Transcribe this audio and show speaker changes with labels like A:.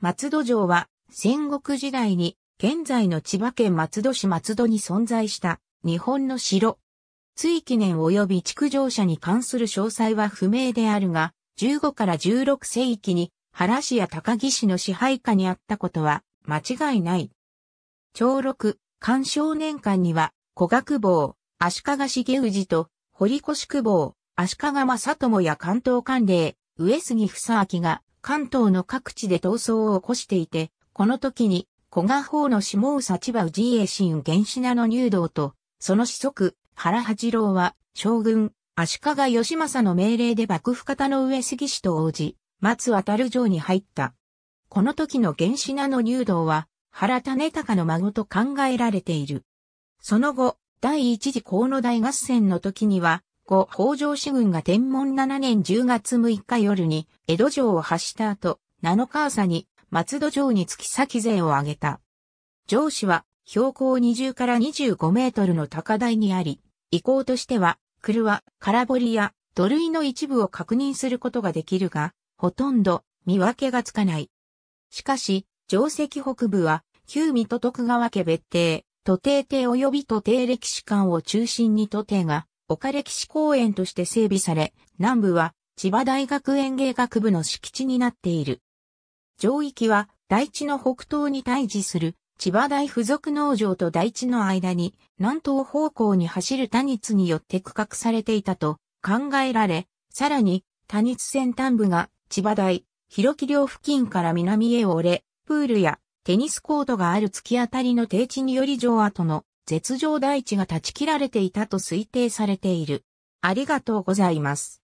A: 松戸城は戦国時代に現在の千葉県松戸市松戸に存在した日本の城。追記念及び築城者に関する詳細は不明であるが、15から16世紀に原市や高木市の支配下にあったことは間違いない。長六、干少年間には、古学坊、足利重氏と、堀越久坊、足利正友や関東官令、上杉房明が関東の各地で闘争を起こしていて、この時に、古賀法の下尾幸葉氏栄新原子名の入道と、その子息、原八郎は、将軍、足利義政の命令で幕府方の上杉氏と応じ、松渡る城に入った。この時の原子名の入道は、原種高の孫と考えられている。その後、第一次河野大合戦の時には、後、北条氏軍が天文7年10月6日夜に江戸城を発した後、7日朝に松戸城に突き先勢を上げた。城市は標高20から25メートルの高台にあり、遺構としては、車、空堀や土塁の一部を確認することができるが、ほとんど見分けがつかない。しかし、城石北部は、旧水戸徳川家別邸、都邸邸及び都邸歴史館を中心に都邸が岡歴史公園として整備され、南部は千葉大学園芸学部の敷地になっている。上域は大地の北東に対峙する千葉大附属農場と大地の間に南東方向に走る多日によって区画されていたと考えられ、さらに多日線端部が千葉大、広木寮付近から南へ折れ、プールやテニスコートがある突き当たりの低地により城跡の絶上大地が断ち切られていたと推定されている。ありがとうございます。